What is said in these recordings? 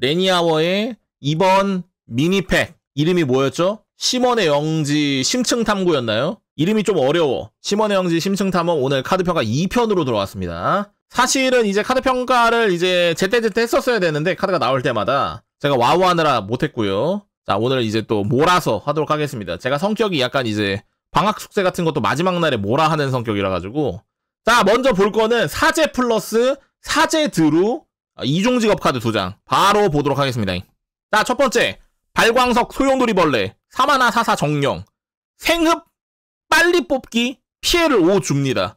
레니아워의 이번 미니팩 이름이 뭐였죠? 심원의 영지 심층탐구였나요? 이름이 좀 어려워. 심원의 영지 심층탐험 오늘 카드평가 2편으로 들어왔습니다. 사실은 이제 카드평가를 이제 제때제때 했었어야 되는데 카드가 나올 때마다 제가 와우하느라 못했고요. 자 오늘 이제 또 몰아서 하도록 하겠습니다. 제가 성격이 약간 이제 방학 숙제 같은 것도 마지막 날에 몰아 하는 성격이라 가지고 자 먼저 볼 거는 사제 플러스 사제 드루 아, 이종직업 카드 두장 바로 보도록 하겠습니다. 자, 첫 번째 발광석 소용돌이벌레 사마나 사사 정령 생흡 빨리 뽑기 피해를 5 줍니다.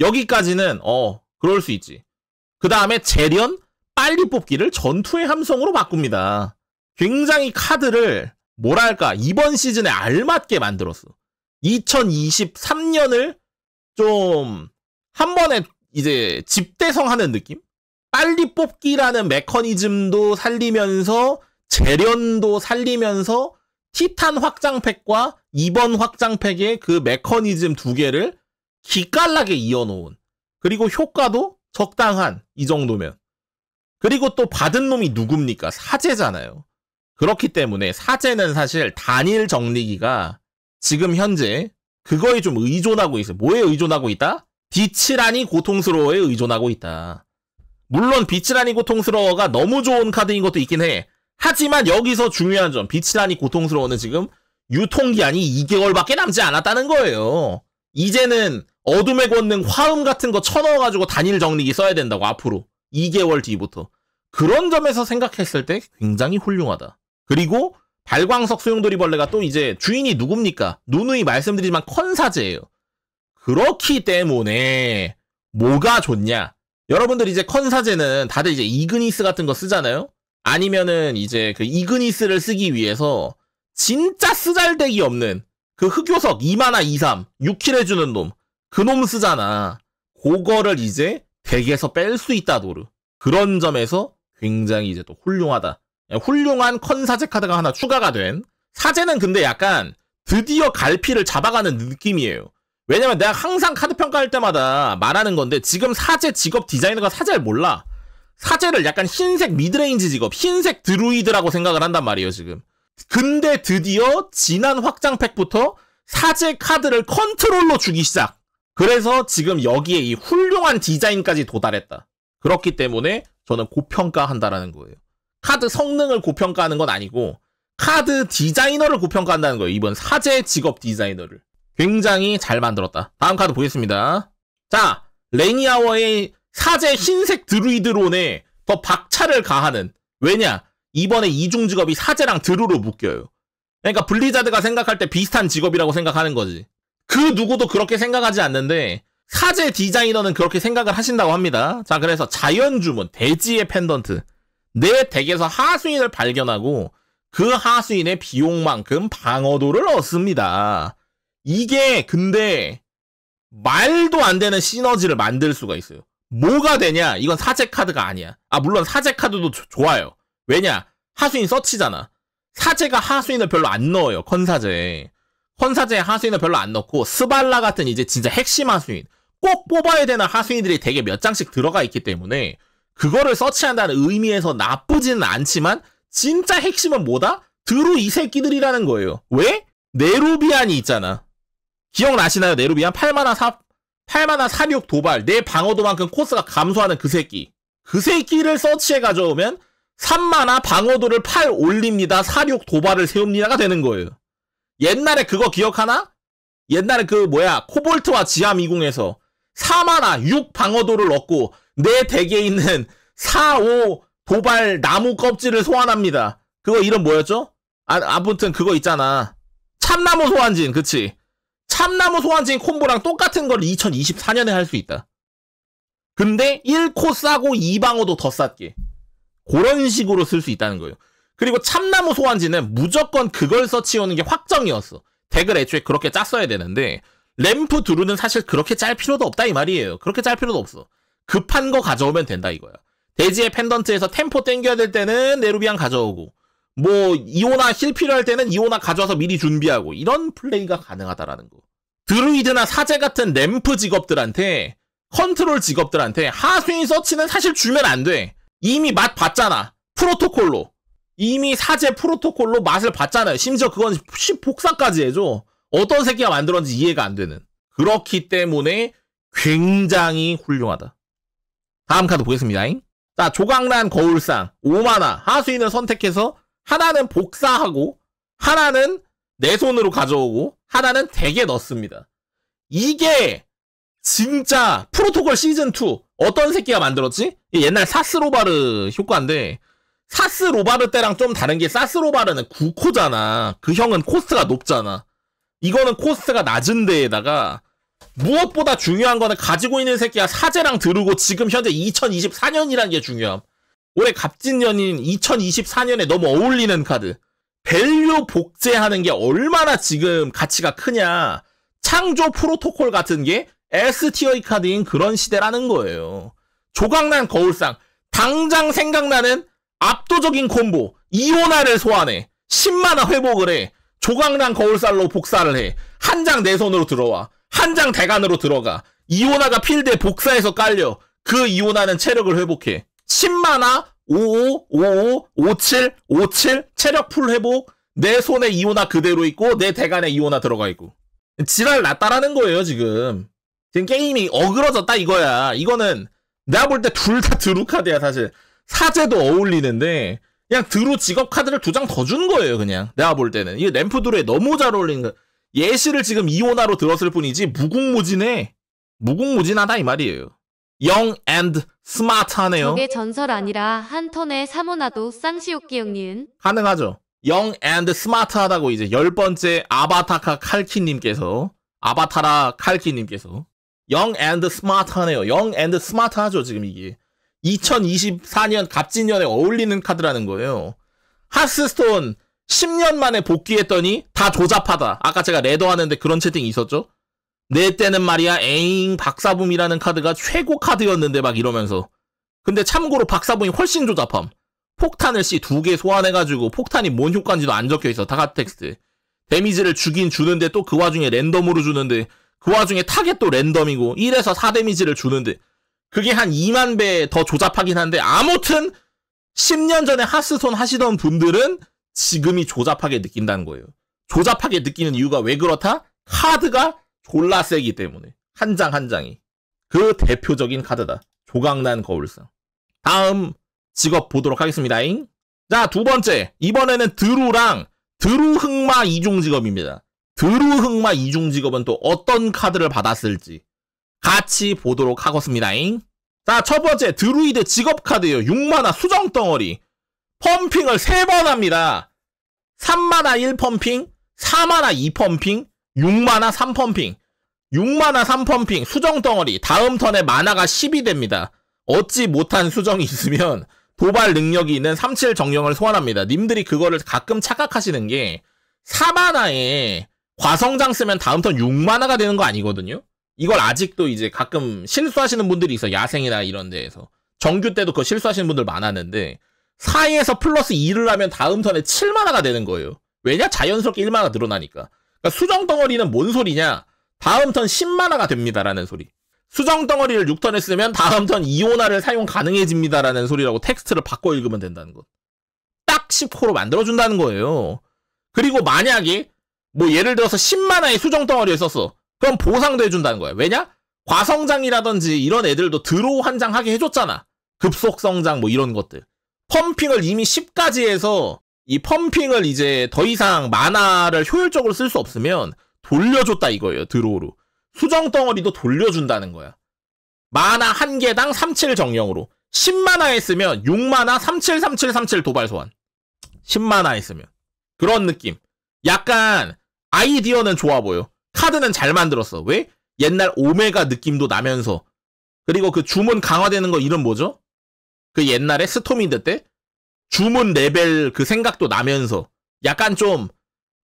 여기까지는 어 그럴 수 있지. 그 다음에 재련 빨리 뽑기를 전투의 함성으로 바꿉니다. 굉장히 카드를 뭐랄까 이번 시즌에 알맞게 만들었어. 2023년을 좀 한 번에 이제 집대성하는 느낌? 빨리 뽑기라는 메커니즘도 살리면서 재련도 살리면서 티탄 확장팩과 이번 확장팩의 그 메커니즘 두 개를 기깔나게 이어놓은 그리고 효과도 적당한 이 정도면 그리고 또 받은 놈이 누굽니까 사제잖아요 그렇기 때문에 사제는 사실 단일 정리기가 지금 현재 그거에 좀 의존하고 있어요 뭐에 의존하고 있다? 디치란니 고통스러워에 의존하고 있다 물론 빛이란이 고통스러워가 너무 좋은 카드인 것도 있긴 해. 하지만 여기서 중요한 점, 빛이란이 고통스러워는 지금 유통기한이 2개월밖에 남지 않았다는 거예요. 이제는 어둠의 권능 화음 같은 거 쳐넣어가지고 단일 정리기 써야 된다고 앞으로 2개월 뒤부터 그런 점에서 생각했을 때 굉장히 훌륭하다. 그리고 발광석 소용돌이벌레가 또 이제 주인이 누굽니까? 누누이 말씀드리지만 컨사제예요. 그렇기 때문에 뭐가 좋냐? 여러분들 이제 컨사제는 다들 이제 이그니스 같은 거 쓰잖아요. 아니면은 이제 그 이그니스를 쓰기 위해서 진짜 쓰잘데기 없는 그 흑요석 2만화 23 6킬 해주는 놈 그 놈 쓰잖아. 그거를 이제 덱에서 뺄 수 있다 도르. 그런 점에서 굉장히 이제 또 훌륭하다. 훌륭한 컨사제 카드가 하나 추가가 된 사제는 근데 약간 드디어 갈피를 잡아가는 느낌이에요. 왜냐면 내가 항상 카드 평가할 때마다 말하는 건데 지금 사제 직업 디자이너가 사제를 몰라. 사제를 약간 흰색 미드레인지 직업, 흰색 드루이드라고 생각을 한단 말이에요, 지금. 근데 드디어 지난 확장팩부터 사제 카드를 컨트롤로 주기 시작. 그래서 지금 여기에 이 훌륭한 디자인까지 도달했다. 그렇기 때문에 저는 고평가한다라는 거예요. 카드 성능을 고평가하는 건 아니고 카드 디자이너를 고평가한다는 거예요. 이번 사제 직업 디자이너를. 굉장히 잘 만들었다. 다음 카드 보겠습니다. 자, 레니아워의 사제 흰색 드루이드론에 더 박차를 가하는 왜냐? 이번에 이중 직업이 사제랑 드루로 묶여요. 그러니까 블리자드가 생각할 때 비슷한 직업이라고 생각하는 거지. 그 누구도 그렇게 생각하지 않는데 사제 디자이너는 그렇게 생각을 하신다고 합니다. 자, 그래서 자연 주문, 대지의 펜던트. 내 덱에서 하수인을 발견하고 그 하수인의 비용만큼 방어도를 얻습니다. 이게 근데 말도 안 되는 시너지를 만들 수가 있어요. 뭐가 되냐? 이건 사제 카드가 아니야. 아, 물론 사제 카드도 조, 좋아요. 왜냐? 하수인 서치잖아. 사제가 하수인을 별로 안 넣어요. 컨사제 컨사제에 하수인을 별로 안 넣고 스발라 같은 이제 진짜 핵심 하수인. 꼭 뽑아야 되는 하수인들이 되게 몇 장씩 들어가 있기 때문에 그거를 서치한다는 의미에서 나쁘지는 않지만 진짜 핵심은 뭐다? 드루 이 새끼들이라는 거예요. 왜? 네로비안이 있잖아. 기억나시나요? 네루비안 8만화 4 8만화 46 도발 내 방어도만큼 코스가 감소하는 그 새끼 그 새끼를 서치해 가져오면 3만화 방어도를 8 올립니다 46 도발을 세웁니다가 되는 거예요 옛날에 그거 기억하나? 옛날에 그 뭐야 코볼트와 지하미궁에서 4만화 6 방어도를 얻고 내 덱에 있는 4, 5 도발 나무 껍질을 소환합니다 그거 이름 뭐였죠? 아, 아무튼 그거 있잖아 참나무 소환진 그치 참나무 소환증 콤보랑 똑같은 걸 2024년에 할 수 있다. 근데 1코 싸고 2방어도 더 쌌게. 그런 식으로 쓸 수 있다는 거예요. 그리고 참나무 소환지는 무조건 그걸 서치우는게 확정이었어. 덱을 애초에 그렇게 짰어야 되는데 램프 두루는 사실 그렇게 짤 필요도 없다 이 말이에요. 그렇게 짤 필요도 없어. 급한 거 가져오면 된다 이거야. 대지의 펜던트에서 템포 땡겨야 될 때는 네루비안 가져오고 뭐 이오나 실필할 때는 이오나 가져와서 미리 준비하고 이런 플레이가 가능하다라는 거. 드루이드나 사제 같은 램프 직업들한테 컨트롤 직업들한테 하수인 서치는 사실 주면 안 돼. 이미 맛 봤잖아. 프로토콜로. 이미 사제 프로토콜로 맛을 봤잖아요. 심지어 그건 복사까지 해줘. 어떤 새끼가 만들었는지 이해가 안 되는. 그렇기 때문에 굉장히 훌륭하다. 다음 카드 보겠습니다. 자, 조각난 거울상 5만화 하수인을 선택해서 하나는 복사하고 하나는 내 손으로 가져오고 하나는 대게 넣습니다. 이게 진짜 프로토콜 시즌 2 어떤 새끼가 만들었지? 옛날 사스로바르 효과인데 사스로바르 때랑 좀 다른 게 사스로바르는 9코잖아. 그 형은 코스트가 높잖아. 이거는 코스트가 낮은 데에다가 무엇보다 중요한 거는 가지고 있는 새끼가 사제랑 들르고 지금 현재 2024년이라는 게 중요함. 올해 갑진년인 2024년에 너무 어울리는 카드. 밸류 복제하는 게 얼마나 지금 가치가 크냐. 창조 프로토콜 같은 게 S티어의 카드인 그런 시대라는 거예요. 조각난 거울상. 당장 생각나는 압도적인 콤보. 이온화를 소환해. 10만화 회복을 해. 조각난 거울살로 복사를 해. 한 장 내 손으로 들어와. 한 장 대간으로 들어가. 이온화가 필드에 복사해서 깔려. 그 이온화는 체력을 회복해. 10만화 55555757 체력 풀 회복 내 손에 이오나 그대로 있고 내 대간에 이오나 들어가 있고 지랄 났다라는 거예요 지금 지금 게임이 어그러졌다 이거야 이거는 내가 볼 때 둘 다 드루 카드야 사실 사제도 어울리는데 그냥 드루 직업 카드를 두 장 더 준 거예요 그냥 내가 볼 때는 이 램프 드루에 너무 잘 어울리는 예시를 지금 이오나로 들었을 뿐이지 무궁무진해 무궁무진하다 이 말이에요 영 and 스마트하네요. 저게 전설 아니라 한 턴에 사모나도 쌍시옥기 형님. 가능하죠. 영 and 스마트하다고 이제 열 번째 아바타카 칼키님께서 아바타라 칼키님께서 영 and 스마트하네요. 영 and 스마트하죠 지금 이게 2024년 갑진년에 어울리는 카드라는 거예요. 하스스톤 10년 만에 복귀했더니 다 조잡하다. 아까 제가 레더 하는데 그런 채팅이 있었죠? 내 때는 말이야 에잉 박사붐이라는 카드가 최고 카드였는데 막 이러면서 근데 참고로 박사붐이 훨씬 조잡함 폭탄을 씨 두 개 소환해가지고 폭탄이 뭔 효과인지도 안 적혀있어 다가 텍스트 데미지를 주긴 주는데 또 그 와중에 랜덤으로 주는데 그 와중에 타겟도 랜덤이고 1에서 4 데미지를 주는데 그게 한 2만 배 더 조잡하긴 한데 아무튼 10년 전에 하스톤 하시던 분들은 지금이 조잡하게 느낀다는 거예요. 조잡하게 느끼는 이유가 왜 그렇다? 카드가 졸라 세기 때문에 한 장한 한 장이 그 대표적인 카드다. 조각난 거울상. 다음 직업 보도록 하겠습니다잉. 자, 두 번째. 이번에는 드루랑 드루 흑마 이중 직업입니다. 드루 흑마 이중 직업은 또 어떤 카드를 받았을지 같이 보도록 하겠습니다잉. 자, 첫 번째 드루이드 직업 카드예요. 6만화 수정 덩어리. 펌핑을 3번 합니다. 3만화 1펌핑, 4만화 2펌핑, 6만화 3펌핑 6만화 3펌핑 수정 덩어리 다음 턴에 만화가 10이 됩니다. 얻지 못한 수정이 있으면 도발 능력이 있는 37 정령을 소환합니다. 님들이 그거를 가끔 착각하시는 게 4만화에 과성장 쓰면 다음 턴 6만화가 되는 거 아니거든요. 이걸 아직도 이제 가끔 실수하시는 분들이 있어 야생이나 이런 데에서 정규 때도 그거 실수하시는 분들 많았는데 4에서 플러스 2를 하면 다음 턴에 7만화가 되는 거예요. 왜냐? 자연스럽게 1만화 늘어나니까. 그러니까 수정 덩어리는 뭔 소리냐? 다음 턴 10만화가 됩니다라는 소리. 수정 덩어리를 6턴에 쓰면 다음 턴 2호나를 사용 가능해집니다라는 소리라고 텍스트를 바꿔 읽으면 된다는 것. 딱 10호로 만들어준다는 거예요. 그리고 만약에 뭐 예를 들어서 10만화의 수정 덩어리를 썼어. 그럼 보상도 해준다는 거야. 왜냐? 과성장이라든지 이런 애들도 드로우 한 장 하게 해줬잖아. 급속성장 뭐 이런 것들. 펌핑을 이미 10까지 해서 이 펌핑을 이제 더 이상 만화를 효율적으로 쓸 수 없으면 돌려줬다 이거예요. 드로우로. 수정 덩어리도 돌려준다는 거야. 만화 한 개당 37 정령으로. 10만화 에쓰면 6만화 373737 도발 소환. 10만화 에쓰면 그런 느낌. 약간 아이디어는 좋아 보여. 카드는 잘 만들었어. 왜? 옛날 오메가 느낌도 나면서. 그리고 그 주문 강화되는 거 이름 뭐죠? 그 옛날에 스톰인드 때 주문 레벨 그 생각도 나면서 약간 좀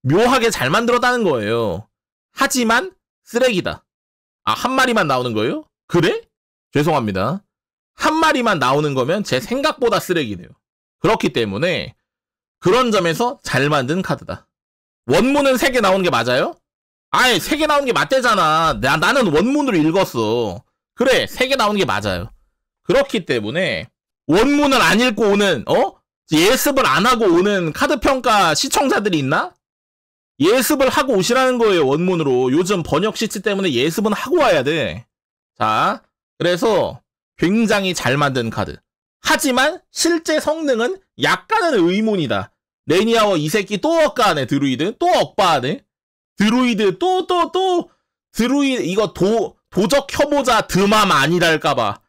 묘하게 잘 만들었다는 거예요. 하지만 쓰레기다. 아, 한 마리만 나오는 거예요? 그래? 죄송합니다. 한 마리만 나오는 거면 제 생각보다 쓰레기네요. 그렇기 때문에 그런 점에서 잘 만든 카드다. 원문은 3개 나오는 게 맞아요? 아예 3개 나오는 게 맞대잖아. 나, 나는 원문으로 읽었어. 그래, 3개 나오는 게 맞아요. 그렇기 때문에 원문을 안 읽고 오는, 어? 예습을 안 하고 오는 카드 평가 시청자들이 있나? 예습을 하고 오시라는 거예요, 원문으로. 요즘 번역 시스 때문에 예습은 하고 와야 돼. 자, 그래서 굉장히 잘 만든 카드. 하지만 실제 성능은 약간은 의문이다. 레니아워 이 새끼 또 억가하네, 드루이드. 또 억바하네. 드루이드 또, 또, 또. 드루이드, 이거 도, 도적 혐오자 드맘 아니랄까봐.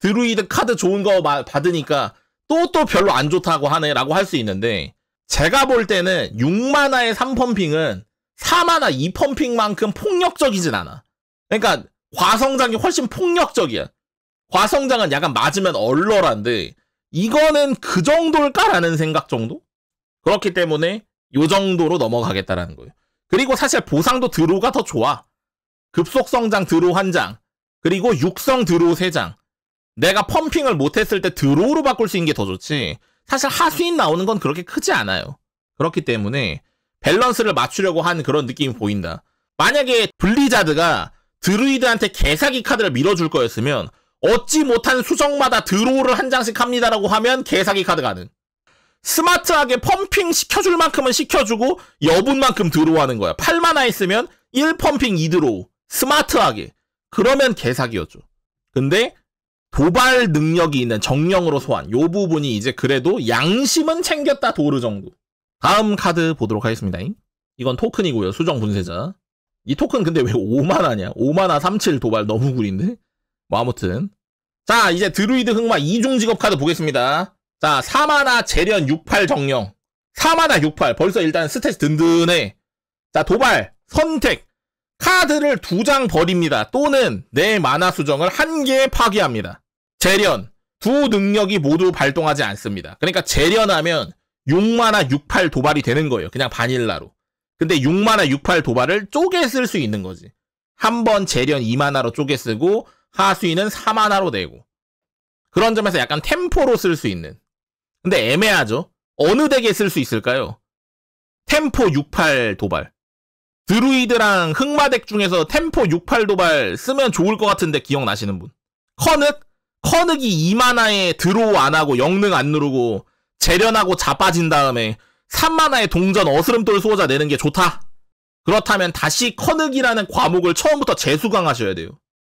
드루이드 카드 좋은 거 받으니까 또또 별로 안 좋다고 하네라고 할 수 있는데 제가 볼 때는 6만화의 3펌핑은 4만화 2펌핑만큼 폭력적이진 않아. 그러니까 과성장이 훨씬 폭력적이야. 과성장은 약간 맞으면 얼러란데 이거는 그 정도일까라는 생각 정도? 그렇기 때문에 요 정도로 넘어가겠다라는 거예요. 그리고 사실 보상도 드로우가 더 좋아. 급속성장 드로우 한 장, 그리고 육성 드로우 세 장. 내가 펌핑을 못했을 때 드로우로 바꿀 수 있는 게 더 좋지 사실 하수인 나오는 건 그렇게 크지 않아요. 그렇기 때문에 밸런스를 맞추려고 한 그런 느낌이 보인다. 만약에 블리자드가 드루이드한테 개사기 카드를 밀어줄 거였으면 얻지 못한 수정마다 드로우를 한 장씩 합니다라고 하면 개사기 카드 가능. 스마트하게 펌핑 시켜줄 만큼은 시켜주고 여분만큼 드로우 하는 거야. 8만화 있으면 1펌핑 2드로우. 스마트하게. 그러면 개사기였죠. 근데 도발 능력이 있는 정령으로 소환. 요 부분이 이제 그래도 양심은 챙겼다 도르 정도. 다음 카드 보도록 하겠습니다. 이건 토큰이고요. 수정 분쇄자. 이 토큰 근데 왜 5만화냐? 5만화 37 도발 너무 구린데? 뭐 아무튼. 자, 이제 드루이드 흑마 이중 직업 카드 보겠습니다. 자, 4만화 재련 68 정령. 4만화 68. 벌써 일단 스탯 든든해. 자, 도발, 선택. 카드를 두 장 버립니다. 또는 내 만화 수정을 한 개 파괴합니다. 재련 두 능력이 모두 발동하지 않습니다. 그러니까 재련하면 6만화68 도발이 되는 거예요. 그냥 바닐라로. 근데 6만화68 도발을 쪼개 쓸 수 있는 거지. 한 번 재련 2만화로 쪼개 쓰고 하수인은 4만화로 내고. 그런 점에서 약간 템포로 쓸 수 있는. 근데 애매하죠. 어느 덱에 쓸 수 있을까요? 템포 68 도발. 드루이드랑 흑마덱 중에서 템포 68 도발 쓰면 좋을 것 같은데 기억나시는 분. 커넷 커늑이 2만화에 드로우 안 하고 영능 안 누르고 재련하고 자빠진 다음에 3만화에 동전 어스름돌 수호자 내는 게 좋다. 그렇다면 다시 커늑이라는 과목을 처음부터 재수강하셔야 돼요.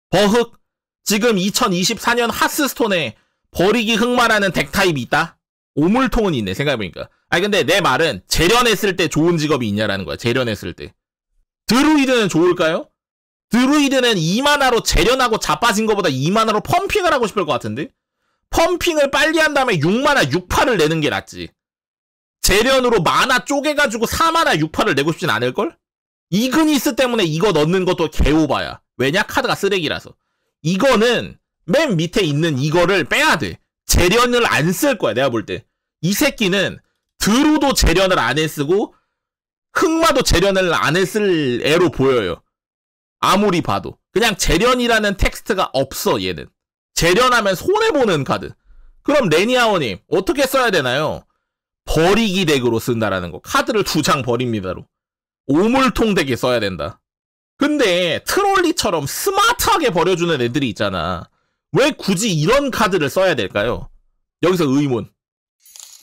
버흑 지금 2024년 하스스톤에 버리기 흑마라는 덱 타입이 있다. 오물통은 있네 생각해보니까. 아니 근데 내 말은 재련했을 때 좋은 직업이 있냐라는 거야. 재련했을 때. 드루이드는 좋을까요? 드루이드는 2만화로 재련하고 자빠진 것보다 2만화로 펌핑을 하고 싶을 것 같은데? 펌핑을 빨리 한 다음에 6만화 6파를 내는 게 낫지. 재련으로 만화 쪼개가지고 4만화 6파를 내고 싶진 않을걸? 이그니스 때문에 이거 넣는 것도 개오바야. 왜냐? 카드가 쓰레기라서. 이거는 맨 밑에 있는 이거를 빼야 돼. 재련을 안 쓸 거야, 내가 볼 때. 이 새끼는 드루도 재련을 안 해쓰고 흑마도 재련을 안 했을 애로 보여요. 아무리 봐도 그냥 재련이라는 텍스트가 없어 얘는 재련하면 손해보는 카드 그럼 레니아원님 어떻게 써야 되나요? 버리기 덱으로 쓴다라는 거 카드를 두 장 버립니다로 오물통 덱에 써야 된다 근데 트롤리처럼 스마트하게 버려주는 애들이 있잖아 왜 굳이 이런 카드를 써야 될까요? 여기서 의문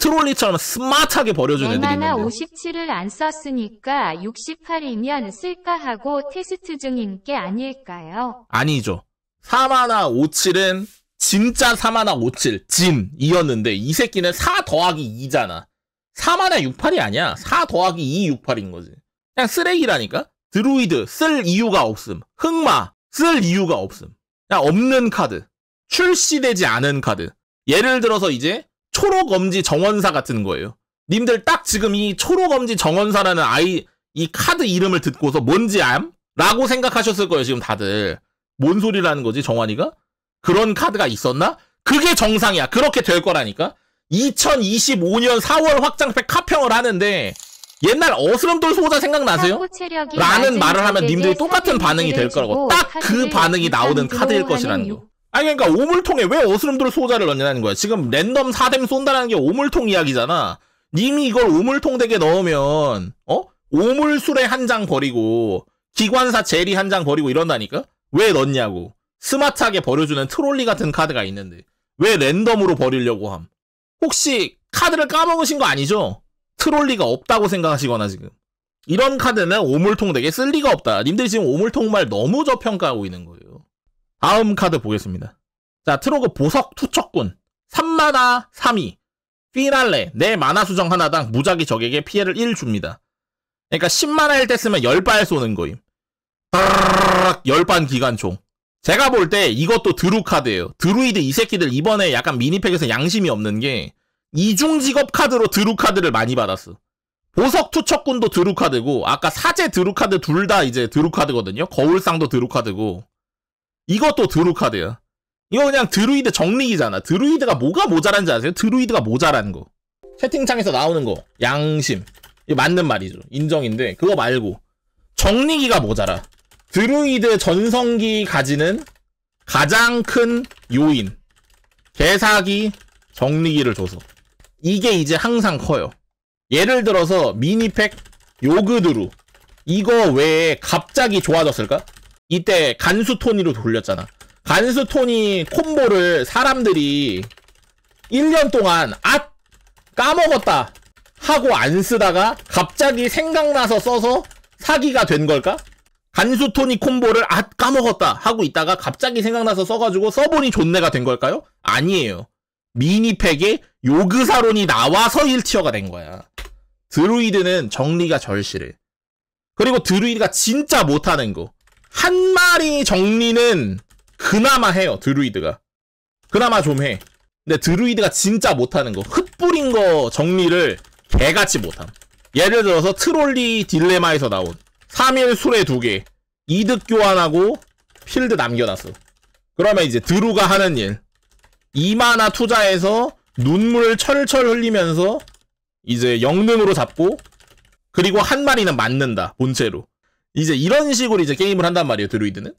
트롤리처럼 스마트하게 버려준 애들이 있는데. 57을 안 썼으니까 68이면 쓸까 하고 테스트 중인 게 아닐까요? 아니죠. 3하나 57은 진짜 3하나 57, 진, 이었는데 이 새끼는 4 더하기 2잖아. 3하나 68이 아니야. 4 더하기 2, 68인 거지. 그냥 쓰레기라니까? 드루이드 쓸 이유가 없음. 흑마 쓸 이유가 없음. 그냥 없는 카드. 출시되지 않은 카드. 예를 들어서 이제 초록 엄지 정원사 같은 거예요. 님들 딱 지금 이 초록 엄지 정원사라는 아이 이 카드 이름을 듣고서 뭔지 암? 라고 생각하셨을 거예요, 지금 다들. 뭔 소리라는 거지, 정환이가? 그런 카드가 있었나? 그게 정상이야. 그렇게 될 거라니까. 2025년 4월 확장팩 카평을 하는데 옛날 어스름돌 소자 생각나세요? 라는 말을 하면 님들이 똑같은 반응이 될 거라고. 딱 그 반응이 나오는 카드일 것이라는 거. 아니 그러니까 오물통에 왜 어스름돌 소자를 넣냐는 거야. 지금 랜덤 사뎀 쏜다는 게 오물통 이야기잖아. 님이 이걸 오물통 되게 넣으면 어? 오물술에 한 장 버리고 기관사 제리 한 장 버리고 이런다니까? 왜 넣냐고. 스마트하게 버려주는 트롤리 같은 카드가 있는데 왜 랜덤으로 버리려고 함? 혹시 카드를 까먹으신 거 아니죠? 트롤리가 없다고 생각하시거나 지금 이런 카드는 오물통 되게 쓸 리가 없다. 님들 지금 오물통 말 너무 저평가하고 있는 거예요. 다음 카드 보겠습니다. 자, 트로그 보석 투척군. 3마나 3위. 피날레. 내 네 만화 수정 하나당 무작위 적에게 피해를 1 줍니다. 그러니까 1 0만나일때 쓰면 10발 쏘는 거임. 따락 10반 기관총. 제가 볼 때 이것도 드루 카드예요. 드루이드 이 새끼들 이번에 약간 미니팩에서 양심이 없는 게 이중 직업 카드로 드루 카드를 많이 받았어. 보석 투척군도 드루 카드고 아까 사제 드루 카드 둘 다 이제 드루 카드거든요. 거울상도 드루 카드고 이것도 드루 카드야. 이거 그냥 드루이드 정리기잖아. 드루이드가 뭐가 모자란지 아세요? 드루이드가 모자란 거. 채팅창에서 나오는 거. 양심. 이거 맞는 말이죠. 인정인데 그거 말고 정리기가 모자라. 드루이드 전성기 가지는 가장 큰 요인. 개사기 정리기를 줘서. 이게 이제 항상 커요. 예를 들어서 미니팩 요그드루. 이거 왜 갑자기 좋아졌을까? 이때 간수 토니로 돌렸잖아. 간수 토니 콤보를 사람들이 1년 동안 아 까먹었다 하고 안 쓰다가 갑자기 생각나서 써서 사기가 된 걸까? 간수 토니 콤보를 아 까먹었다 하고 있다가 갑자기 생각나서 써가지고 써보니 존내가 된 걸까요? 아니에요. 미니팩에 요그사론이 나와서 1티어가 된 거야. 드루이드는 정리가 절실해. 그리고 드루이드가 진짜 못하는 거. 한 마리 정리는 그나마 해요. 드루이드가. 그나마 좀 해. 근데 드루이드가 진짜 못하는 거. 흩뿌린 거 정리를 개같이 못함. 예를 들어서 트롤리 딜레마에서 나온 3일 술에 2개 이득 교환하고 필드 남겨놨어. 그러면 이제 드루가 하는 일이마나 투자해서 눈물 철철 흘리면서 이제 영능으로 잡고 그리고 한 마리는 맞는다 본체로 이제 이런 식으로 이제 게임을 한단 말이에요, 드루이드는.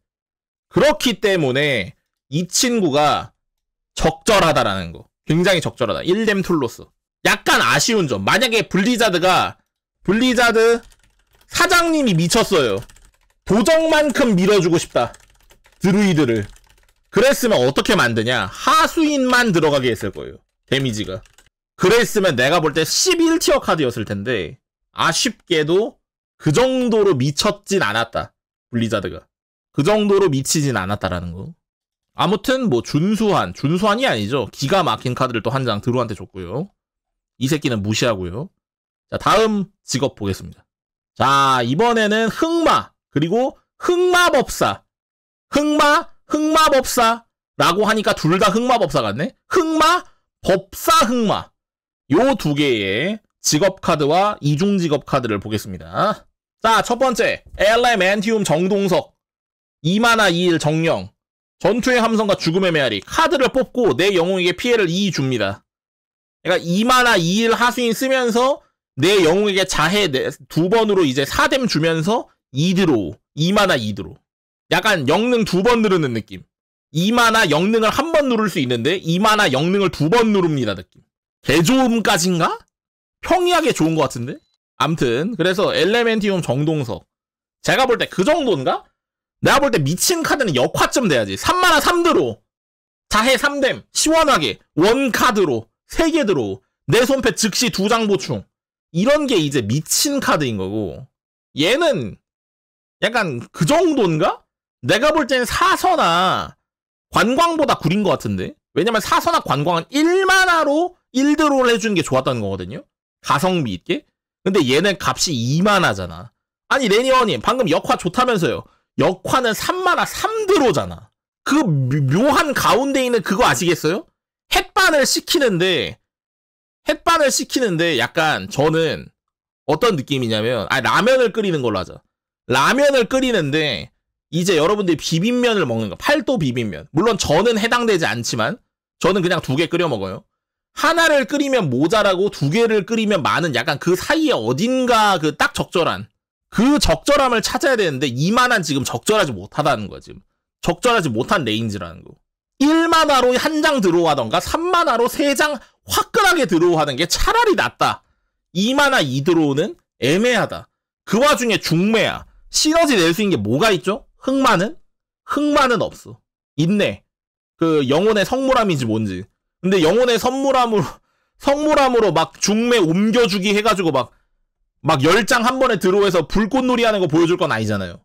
그렇기 때문에 이 친구가 적절하다라는 거. 굉장히 적절하다. 1뎀 툴로서. 약간 아쉬운 점. 만약에 블리자드가, 블리자드 사장님이 미쳤어요. 도적만큼 밀어주고 싶다. 드루이드를. 그랬으면 어떻게 만드냐? 하수인만 들어가게 했을 거예요. 데미지가. 그랬으면 내가 볼 때 11티어 카드였을 텐데, 아쉽게도 그 정도로 미쳤진 않았다. 블리자드가. 그 정도로 미치진 않았다라는 거. 아무튼 뭐 준수한, 준수한이 아니죠. 기가 막힌 카드를 또 한 장 드루한테 줬고요. 이 새끼는 무시하고요. 자, 다음 직업 보겠습니다. 자, 이번에는 흑마, 그리고 흑마법사. 흑마, 흑마법사라고 하니까 둘 다 흑마법사 같네? 흑마, 법사 흑마. 요 두 개의 직업 카드와 이중 직업 카드를 보겠습니다. 자, 첫 번째. LM 엔티움 정동석. 이마나 2일 정령. 전투의 함성과 죽음의 메아리. 카드를 뽑고 내 영웅에게 피해를 2 줍니다. 그러니까 이마나 2일 하수인 쓰면서 내 영웅에게 자해 두 번으로 이제 4뎀 주면서 2드로. 이마나 2드로. 약간 영능 두 번 누르는 느낌. 이마나 영능을 한 번 누를 수 있는데 이마나 영능을 두 번 누릅니다 느낌. 개조음까진가? 평이하게 좋은 것 같은데? 암튼 그래서 엘레멘티움 정동석 제가 볼 때 그 정도인가? 내가 볼 때 미친 카드는 역화쯤 돼야지 3만화 3드로 자해 3댐 시원하게 원카드로 3개 드로 내 손패 즉시 2장 보충 이런 게 이제 미친 카드인 거고 얘는 약간 그 정도인가? 내가 볼 때는 사서나 관광보다 구린 것 같은데 왜냐면 사서나 관광은 1만화로 1드로를 해주는 게 좋았다는 거거든요 가성비 있게 근데 얘는 값이 2만 하잖아. 아니 레니어님 방금 역화 좋다면서요. 역화는 3만화 3드로잖아. 그 묘한 가운데 있는 그거 아시겠어요? 햇반을 시키는데 햇반을 시키는데 약간 저는 어떤 느낌이냐면 아 라면을 끓이는 걸로 하자. 라면을 끓이는데 이제 여러분들이 비빔면을 먹는 거 팔도 비빔면 물론 저는 해당되지 않지만 저는 그냥 두 개 끓여 먹어요. 하나를 끓이면 모자라고 두 개를 끓이면 많은 약간 그 사이에 어딘가 그 딱 적절한 그 적절함을 찾아야 되는데 이만한 지금 적절하지 못하다는 거지. 적절하지 못한 레인지라는 거. 1만화로 한 장 들어오하던가 3만화로 3장 화끈하게 들어오하는 게 차라리 낫다. 2만화 2 들어오는 애매하다. 그 와중에 중매야. 시너지 낼 수 있는 게 뭐가 있죠? 흑마는? 흑마는 없어. 있네. 그 영혼의 성물함인지 뭔지. 근데 영혼의 선물함으로 성물함으로 막 중매 옮겨주기 해가지고 막 막열 장 한 번에 들어오해서 불꽃놀이 하는 거 보여줄 건 아니잖아요.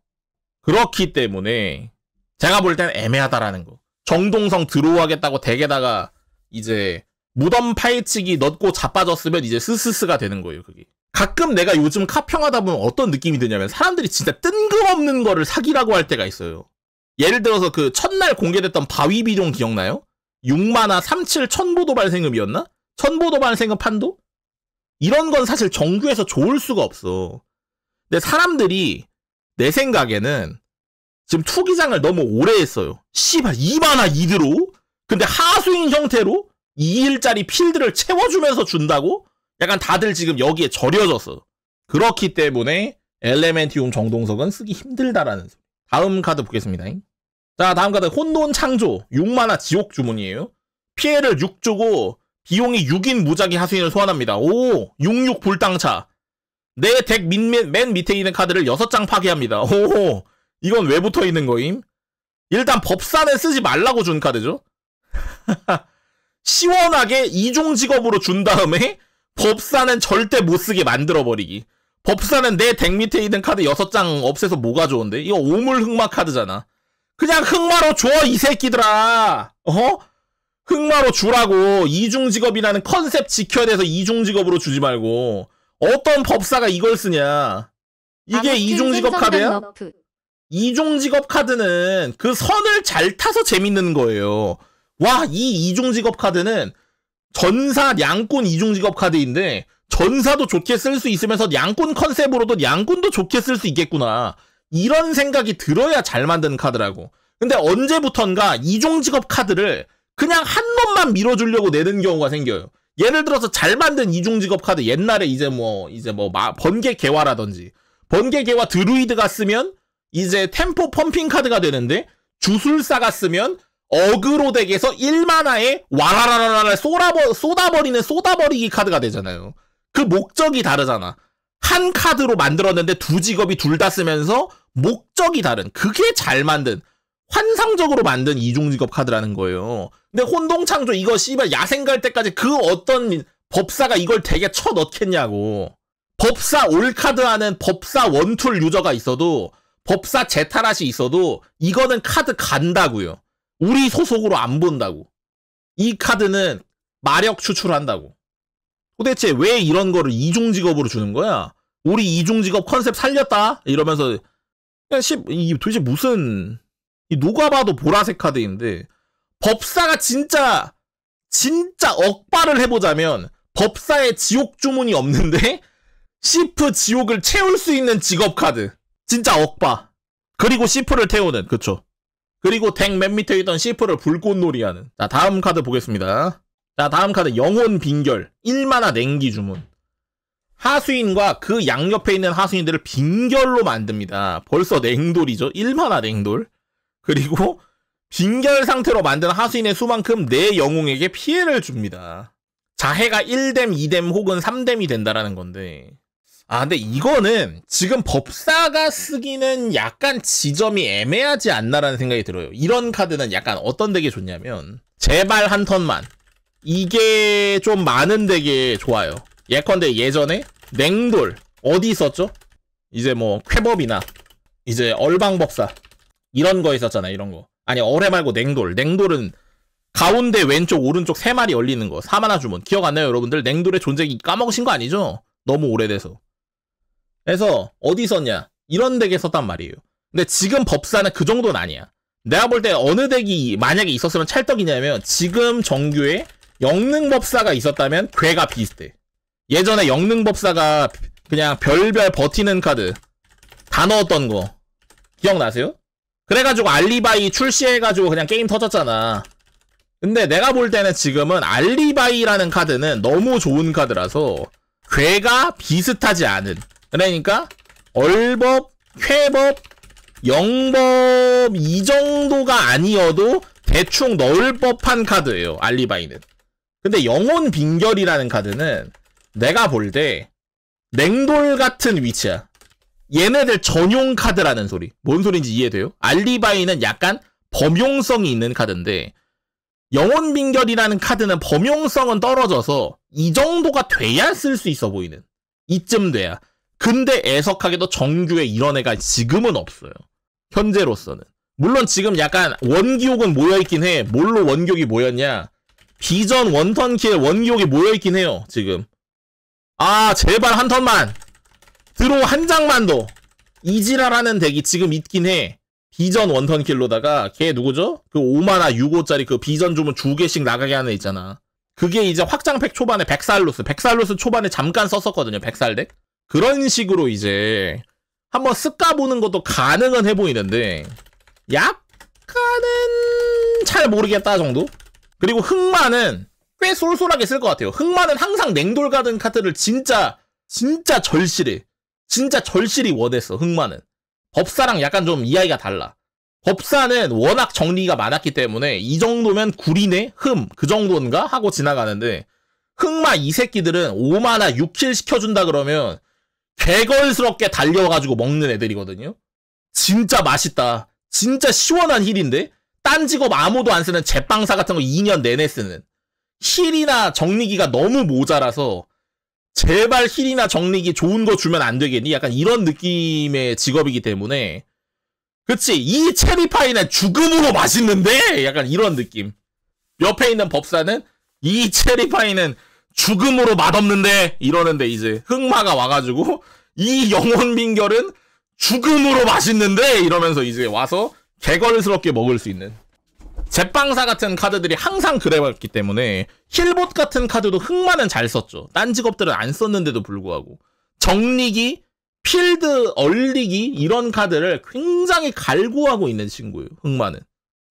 그렇기 때문에 제가 볼 때는 애매하다라는 거. 정동성 들어오하겠다고 덱에다가 이제 무덤 파헤치기 넣고 자빠졌으면 이제 스스스가 되는 거예요. 그게. 가끔 내가 요즘 카평하다 보면 어떤 느낌이 드냐면 사람들이 진짜 뜬금없는 거를 사기라고 할 때가 있어요. 예를 들어서 그 첫날 공개됐던 바위 비룡 기억나요? 6만화 37 천보도 발생금이었나? 천보도 발생금 판도? 이런 건 사실 정규에서 좋을 수가 없어. 근데 사람들이 내 생각에는 지금 투기장을 너무 오래 했어요. 씨발 2만화 2드로? 근데 하수인 형태로 2일짜리 필드를 채워주면서 준다고? 약간 다들 지금 여기에 절여졌어. 그렇기 때문에 엘레멘티움 정동석은 쓰기 힘들다라는 소리. 다음 카드 보겠습니다. 자, 다음 카드 혼돈 창조 6만화 지옥 주문이에요. 피해를 6주고 비용이 6인 무작위 하수인을 소환합니다. 오, 66 불당차. 내 덱 맨 밑에 있는 카드를 6장 파괴합니다. 오, 이건 왜 붙어 있는 거임? 일단 법사는 쓰지 말라고 준 카드죠. 시원하게 이종 직업으로 준 다음에 법사는 절대 못 쓰게 만들어 버리기. 법사는 내 덱 밑에 있는 카드 6장 없애서 뭐가 좋은데? 이거 오물 흑마 카드잖아. 그냥 흑마로 줘, 이 새끼들아. 어? 흑마로 주라고. 이중직업이라는 컨셉 지켜야 돼서 이중직업으로 주지 말고. 어떤 법사가 이걸 쓰냐. 이게 이중직업 카드야? 이중직업 카드는 그 선을 잘 타서 재밌는 거예요. 와, 이 이중직업 카드는 전사 양꾼 이중직업 카드인데 전사도 좋게 쓸 수 있으면서 양꾼 컨셉으로도 양꾼도 좋게 쓸 수 있겠구나. 이런 생각이 들어야 잘만든 카드라고. 근데 언제부턴가 이종 직업 카드를 그냥 한 놈만 밀어주려고 내는 경우가 생겨요. 예를 들어서 잘 만든 이중 직업 카드 옛날에 이제 뭐 이제 뭐 번개 개화라든지 번개 개화 드루이드가 쓰면 이제 템포 펌핑 카드가 되는데 주술사가 쓰면 어그로 덱에서 1만화에 와라라라라 쏟아버리는 쏟아버리기 카드가 되잖아요. 그 목적이 다르잖아. 한 카드로 만들었는데 두 직업이 둘 다 쓰면서 목적이 다른 그게 잘 만든 환상적으로 만든 이중 직업 카드라는 거예요. 근데 혼동 창조 이거 씨발 야생 갈 때까지 그 어떤 법사가 이걸 되게 쳐 넣겠냐고. 법사 올 카드 하는 법사 원툴 유저가 있어도 법사 제타라시 있어도 이거는 카드 간다고요. 우리 소속으로 안 본다고. 이 카드는 마력 추출한다고. 도대체 왜 이런 거를 이중 직업으로 주는 거야? 우리 이중 직업 컨셉 살렸다? 이러면서 그냥 시, 이 도대체 무슨 이 누가 봐도 보라색 카드인데 법사가 진짜 진짜 억발을 해보자면 법사의 지옥 주문이 없는데 시프 지옥을 채울 수 있는 직업 카드 진짜 억바 그리고 시프를 태우는 그쵸 그리고 댁 맨 밑에 있던 시프를 불꽃놀이하는 자 다음 카드 보겠습니다 자, 다음 카드 영혼 빙결 1만화 냉기 주문. 하수인과 그 양옆에 있는 하수인들을 빙결로 만듭니다. 벌써 냉돌이죠. 1만화 냉돌. 그리고 빙결 상태로 만든 하수인의 수만큼 내 영웅에게 피해를 줍니다. 자해가 1뎀, 2뎀 혹은 3뎀이 된다라는 건데. 아, 근데 이거는 지금 법사가 쓰기는 약간 지점이 애매하지 않나라는 생각이 들어요. 이런 카드는 약간 어떤 덱에 좋냐면, 제발 한 턴만. 이게 좀 많은 덱에 좋아요. 예컨대 예전에 냉돌 어디 있었죠? 이제 뭐 쾌법이나 이제 얼방법사 이런 거있었잖아 이런 거. 아니 어뢰 말고 냉돌. 냉돌은 가운데 왼쪽 오른쪽 세 마리 열리는 거. 사만화 주문. 기억 안 나요, 여러분들? 냉돌의 존재 까먹으신 거 아니죠? 너무 오래돼서. 그래서 어디 있었냐? 이런 덱에 썼단 말이에요. 근데 지금 법사는 그 정도는 아니야. 내가 볼 때 어느 덱이 만약에 있었으면 찰떡이냐면 지금 정규에 영능법사가 있었다면 괴가 비슷해. 예전에 영능법사가 그냥 별별 버티는 카드 다 넣었던 거 기억나세요? 그래가지고 알리바이 출시해가지고 그냥 게임 터졌잖아. 근데 내가 볼 때는 지금은 알리바이라는 카드는 너무 좋은 카드라서 괴가 비슷하지 않은 그러니까 얼법, 쾌법, 영법 이 정도가 아니어도 대충 넣을 법한 카드예요 알리바이는 근데 영혼 빙결이라는 카드는 내가 볼 때 냉돌 같은 위치야. 얘네들 전용 카드라는 소리. 뭔 소리인지 이해돼요? 알리바이는 약간 범용성이 있는 카드인데 영혼 빙결이라는 카드는 범용성은 떨어져서 이 정도가 돼야 쓸 수 있어 보이는. 이쯤 돼야. 근데 애석하게도 정규에 이런 애가 지금은 없어요. 현재로서는. 물론 지금 약간 원기옥은 모여있긴 해. 뭘로 원기옥이 모였냐? 비전 원턴키에 원기옥이 모여있긴 해요 지금 아 제발 한 턴만 드로우 한 장만 더 이지라라는 덱이 지금 있긴 해 비전 원턴킬로다가 걔 누구죠? 그 5마나 6호짜리 그 비전 주문 2개씩 나가게 하는 애 있잖아 그게 이제 확장팩 초반에 백살루스 백살로스 초반에 잠깐 썼었거든요 백살덱 그런 식으로 이제 한번 쓱까 보는 것도 가능은 해 보이는데 약간은 잘 모르겠다 정도? 그리고 흑마는 꽤 쏠쏠하게 쓸 것 같아요. 흑마는 항상 냉돌 가든 카드를 진짜 진짜 절실히 진짜 절실히 원했어 흑마는. 법사랑 약간 좀 이야기가 달라. 법사는 워낙 정리가 많았기 때문에 이 정도면 구리네 흠 그 정도인가 하고 지나가는데 흑마 이 새끼들은 5마나 6킬 시켜준다 그러면 개걸스럽게 달려와가지고 먹는 애들이거든요. 진짜 맛있다. 진짜 시원한 힐인데 딴 직업 아무도 안 쓰는 제빵사 같은 거 2년 내내 쓰는 힐이나 정리기가 너무 모자라서 제발 힐이나 정리기 좋은 거 주면 안 되겠니? 약간 이런 느낌의 직업이기 때문에 그치 이 체리파이는 죽음으로 맛있는데 약간 이런 느낌 옆에 있는 법사는 이 체리파이는 죽음으로 맛없는데 이러는데 이제 흑마가 와가지고 이 영혼 민결은 죽음으로 맛있는데 이러면서 이제 와서 개걸스럽게 먹을 수 있는 제빵사 같은 카드들이 항상 그래왔기 때문에 힐봇 같은 카드도 흑만은 잘 썼죠. 딴 직업들은 안 썼는데도 불구하고 정리기, 필드 얼리기 이런 카드를 굉장히 갈구하고 있는 친구예요. 흑만은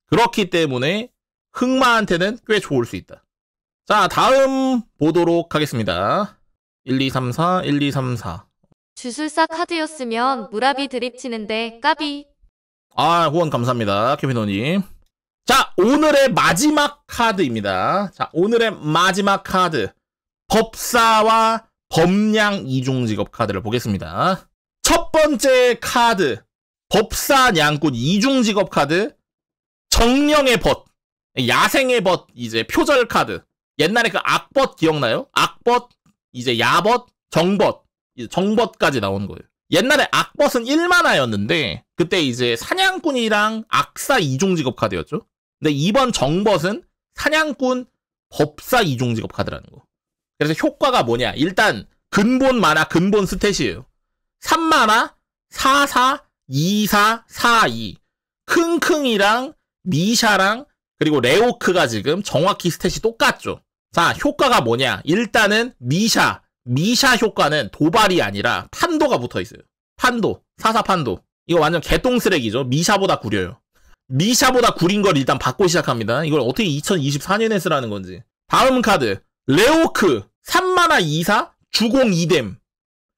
그렇기 때문에 흑마한테는 꽤 좋을 수 있다. 자 다음 보도록 하겠습니다. 1, 2, 3, 4, 1, 2, 3, 4 주술사 카드였으면 무라비 드립치는데 까비 아, 후원 감사합니다. 캐피노님. 자, 오늘의 마지막 카드입니다. 자, 오늘의 마지막 카드. 법사와 법량 이중 직업 카드를 보겠습니다. 첫 번째 카드. 법사 양꾼 이중 직업 카드. 정령의 벗. 야생의 벗. 이제 표절 카드. 옛날에 그 악벗 기억나요? 악벗, 이제 야벗, 정벗. 이제 정벗까지 나온 거예요. 옛날에 악벗은 1만화였는데 그때 이제 사냥꾼이랑 악사 2종 직업 카드였죠. 근데 이번 정벗은 사냥꾼 법사 2종 직업 카드라는 거. 그래서 효과가 뭐냐? 일단 근본 만화 근본 스탯이에요. 3만화 44 24 42 킁킁이랑 미샤랑 그리고 레오크가 지금 정확히 스탯이 똑같죠. 자, 효과가 뭐냐? 일단은 미샤 미샤 효과는 도발이 아니라 판도가 붙어 있어요. 판도. 사사 판도. 이거 완전 개똥 쓰레기죠. 미샤보다 구려요. 미샤보다 구린 걸 일단 받고 시작합니다. 이걸 어떻게 2024년에 쓰라는 건지. 다음 카드. 레오크. 3만화 2사 주공 2댐.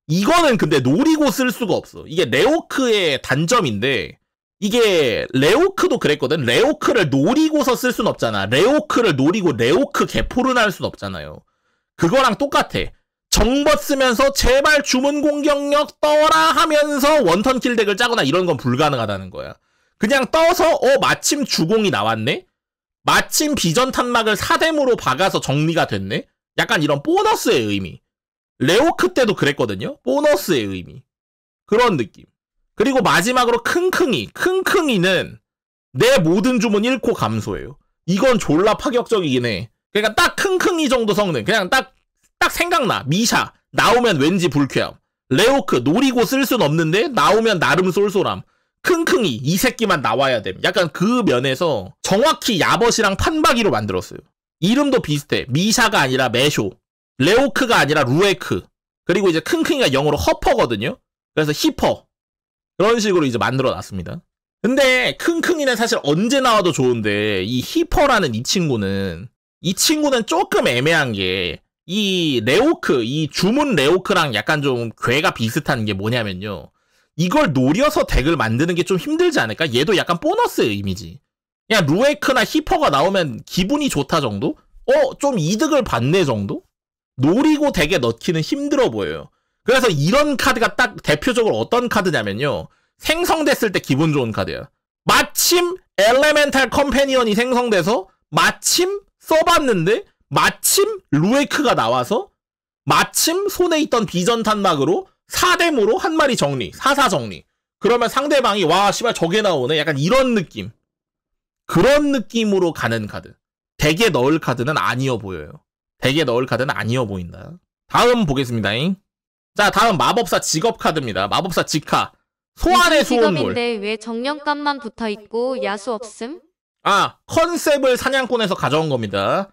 이거는 근데 노리고 쓸 수가 없어. 이게 레오크의 단점인데 이게 레오크도 그랬거든. 레오크를 노리고서 쓸 순 없잖아. 레오크를 노리고 레오크 개포를 할순 없잖아요. 그거랑 똑같아. 정버 쓰면서 제발 주문 공격력 떠라 하면서 원턴 킬 덱을 짜거나 이런 건 불가능하다는 거야. 그냥 떠서 어 마침 주공이 나왔네. 마침 비전 탄막을 사뎀으로 박아서 정리가 됐네. 약간 이런 보너스의 의미. 레오크 때도 그랬거든요. 보너스의 의미. 그런 느낌. 그리고 마지막으로 킁킁이. 킁킁이는 내 모든 주문 1코 감소예요. 이건 졸라 파격적이긴 해. 그러니까 딱 킁킁이 정도 성능. 그냥 딱딱 생각나. 미샤. 나오면 왠지 불쾌함. 레오크. 노리고 쓸 순 없는데 나오면 나름 쏠쏠함. 킁킁이. 이 새끼만 나와야 됨. 약간 그 면에서 정확히 야벗이랑 판박이로 만들었어요. 이름도 비슷해. 미샤가 아니라 메쇼. 레오크가 아니라 루에크. 그리고 이제 킁킁이가 영어로 허퍼거든요. 그래서 히퍼. 그런 식으로 이제 만들어 놨습니다. 근데 킁킁이는 사실 언제 나와도 좋은데 이 히퍼라는 이 친구는 이 친구는 조금 애매한 게이 레오크, 이 주문 레오크랑 약간 좀 괴가 비슷한 게 뭐냐면요. 이걸 노려서 덱을 만드는 게 좀 힘들지 않을까? 얘도 약간 보너스 이미지. 그냥 루에크나 히퍼가 나오면 기분이 좋다 정도? 어, 좀 이득을 받네 정도? 노리고 덱에 넣기는 힘들어 보여요. 그래서 이런 카드가 딱 대표적으로 어떤 카드냐면요. 생성됐을 때 기분 좋은 카드야. 마침 엘레멘탈 컴패니언이 생성돼서 마침 써봤는데 마침 루에크가 나와서 마침 손에 있던 비전 탄막으로 4대모로한 마리 정리, 4사 정리. 그러면 상대방이 와, 씨발 저게 나오네. 약간 이런 느낌. 그런 느낌으로 가는 카드. 대게 넣을 카드는 아니어 보여요. 대게 넣을 카드는 아니어 보인다. 다음 보겠습니다. 잉 자, 다음 마법사 직업 카드입니다. 마법사 직하 소환의 수원물. 인데왜 정령감만 붙어 있고 야수 없음? 아, 컨셉을 사냥꾼에서 가져온 겁니다.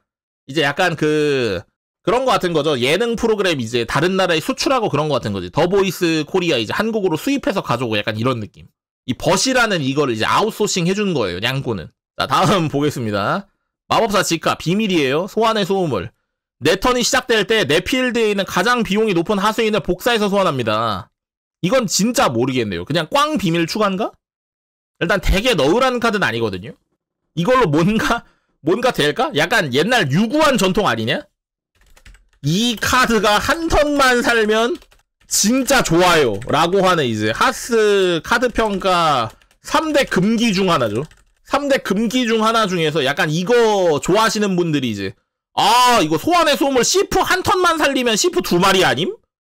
이제 약간 그 그런 거 같은 거죠. 예능 프로그램 이제 다른 나라에 수출하고 그런 거 같은 거지. 더 보이스 코리아 이제 한국으로 수입해서 가져오고 약간 이런 느낌. 이버시라는이거를 이제 아웃소싱 해준 거예요. 냥고는 자, 다음 보겠습니다. 마법사 직화 비밀이에요. 소환의 소음을. 내 턴이 시작될 때 내 필드에 있는 가장 비용이 높은 하수인을 복사해서 소환합니다. 이건 진짜 모르겠네요. 그냥 꽝 비밀 추가인가? 일단 덱게 넣으라는 카드는 아니거든요. 이걸로 뭔가 뭔가 될까? 약간 옛날 유구한 전통 아니냐? 이 카드가 한 턴만 살면 진짜 좋아요 라고 하는 이제 하스 카드 평가 3대 금기 중 하나죠 3대 금기 중 하나 중에서 약간 이거 좋아하시는 분들이 이제 아 이거 소환의 소음을 시프 한 턴만 살리면 시프 두 마리 아님?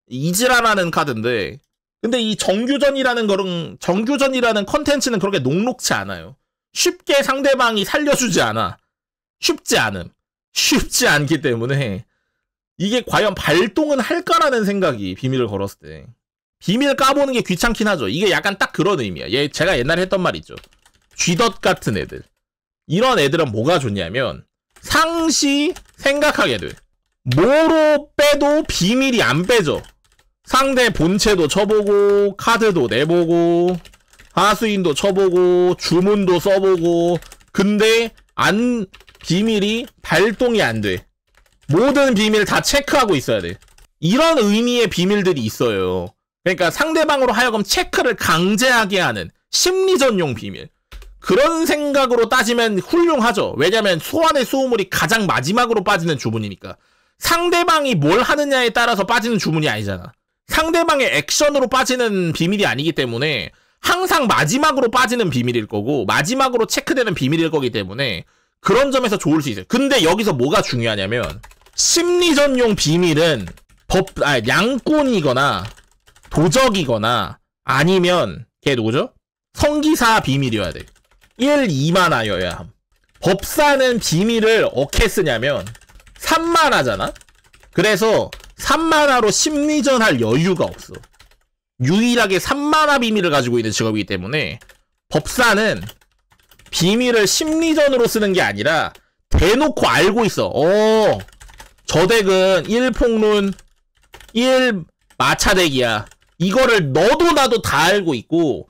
이지라라는 카드인데 근데 이 정규전이라는 거는 정규전이라는 컨텐츠는 그렇게 녹록치 않아요 쉽게 상대방이 살려주지 않아 쉽지 않음. 쉽지 않기 때문에 이게 과연 발동은 할까라는 생각이 비밀을 걸었을 때 비밀 까보는 게 귀찮긴 하죠. 이게 약간 딱 그런 의미야. 얘 제가 옛날에 했던 말이죠. 쥐덫 같은 애들. 이런 애들은 뭐가 좋냐면 상시 생각하게 돼. 뭐로 빼도 비밀이 안 빼져. 상대 본체도 쳐보고 카드도 내보고 하수인도 쳐보고 주문도 써보고 근데 안 비밀이 발동이 안 돼. 모든 비밀 다 체크하고 있어야 돼. 이런 의미의 비밀들이 있어요. 그러니까 상대방으로 하여금 체크를 강제하게 하는 심리전용 비밀. 그런 생각으로 따지면 훌륭하죠. 왜냐면 소환의 소우물이 가장 마지막으로 빠지는 주문이니까. 상대방이 뭘 하느냐에 따라서 빠지는 주문이 아니잖아. 상대방의 액션으로 빠지는 비밀이 아니기 때문에 항상 마지막으로 빠지는 비밀일 거고 마지막으로 체크되는 비밀일 거기 때문에 그런 점에서 좋을 수 있어요. 근데 여기서 뭐가 중요하냐면 심리전용 비밀은 법, 아, 양꼰이거나 도적이거나 아니면 걔 누구죠? 성기사 비밀이어야 돼. 1, 2만화여야 함. 법사는 비밀을 어떻게 쓰냐면 3만화잖아? 그래서 3만화로 심리전 할 여유가 없어. 유일하게 3만화 비밀을 가지고 있는 직업이기 때문에 법사는 비밀을 심리전으로 쓰는 게 아니라 대놓고 알고 있어. 어, 저 덱은 1폭룬, 1마차덱이야. 이거를 너도 나도 다 알고 있고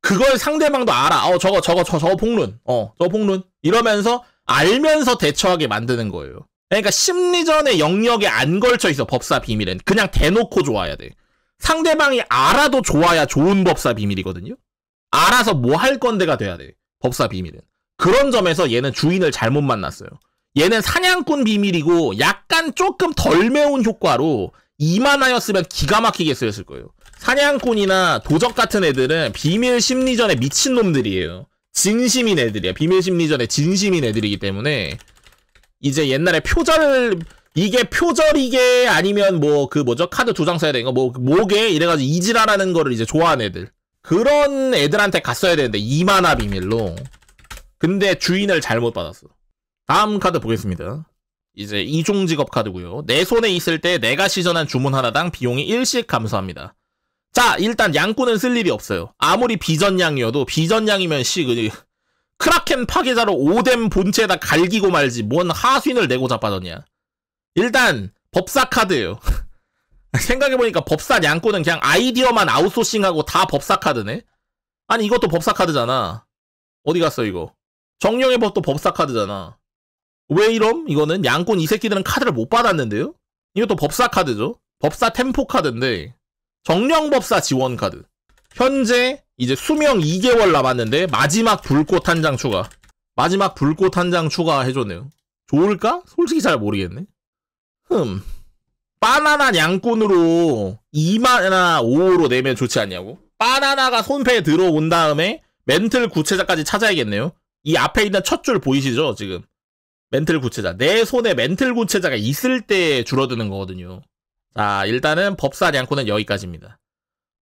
그걸 상대방도 알아. 어, 저거 저거 저 저거 폭룬. 어, 저 폭룬. 이러면서 알면서 대처하게 만드는 거예요. 그러니까 심리전의 영역에 안 걸쳐 있어 법사 비밀은 그냥 대놓고 좋아야 돼. 상대방이 알아도 좋아야 좋은 법사 비밀이거든요. 알아서 뭐 할 건데가 돼야 돼. 법사 비밀은. 그런 점에서 얘는 주인을 잘못 만났어요. 얘는 사냥꾼 비밀이고 약간 조금 덜 매운 효과로 이만하였으면 기가 막히게 쓰였을 거예요. 사냥꾼이나 도적 같은 애들은 비밀 심리전에 미친놈들이에요. 진심인 애들이야. 비밀 심리전에 진심인 애들이기 때문에 이제 옛날에 표절 을 이게 표절이게 아니면 뭐 그 뭐죠 카드 두장 써야 되는 거뭐 목에 그 이래가지고 이지라라는 거를 이제 좋아하는 애들 그런 애들한테 갔어야 되는데 2만화 비밀로 근데 주인을 잘못 받았어 다음 카드 보겠습니다 이제 이종직업 카드고요 내 손에 있을 때 내가 시전한 주문 하나당 비용이 일식 감소합니다 자 일단 양꾼은 쓸 일이 없어요 아무리 비전양이어도 비전양이면 씨 그, 크라켄 파괴자로 오뎀 본체에다 갈기고 말지 뭔 하수인을 내고 자빠졌냐 일단 법사 카드예요 생각해보니까 법사 양꼬는 그냥 아이디어만 아웃소싱하고 다 법사 카드네? 아니 이것도 법사 카드잖아. 어디 갔어 이거? 정령의 법도 법사 카드잖아. 왜 이럼? 이거는 양꼰 이 새끼들은 카드를 못 받았는데요? 이것도 법사 카드죠. 법사 템포 카드인데 정령 법사 지원 카드. 현재 이제 수명 2개월 남았는데 마지막 불꽃 한 장 추가. 마지막 불꽃 한 장 추가해줬네요. 좋을까? 솔직히 잘 모르겠네. 흠. 바나나 양꾼으로 2만이나 5호로 내면 좋지 않냐고? 바나나가 손패에 들어온 다음에 멘틀 구체자까지 찾아야겠네요. 이 앞에 있는 첫 줄 보이시죠? 지금. 멘틀 구체자. 내 손에 멘틀 구체자가 있을 때 줄어드는 거거든요. 자, 일단은 법사 양코은 여기까지입니다.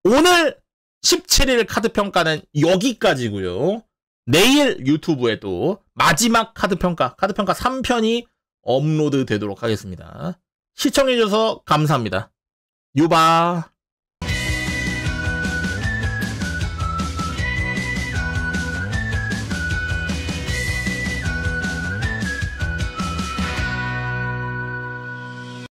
오늘 17일 카드 평가는 여기까지고요. 내일 유튜브에 또 마지막 카드 평가, 카드 평가 3편이 업로드 되도록 하겠습니다. 시청해줘서 감사합니다. 유바.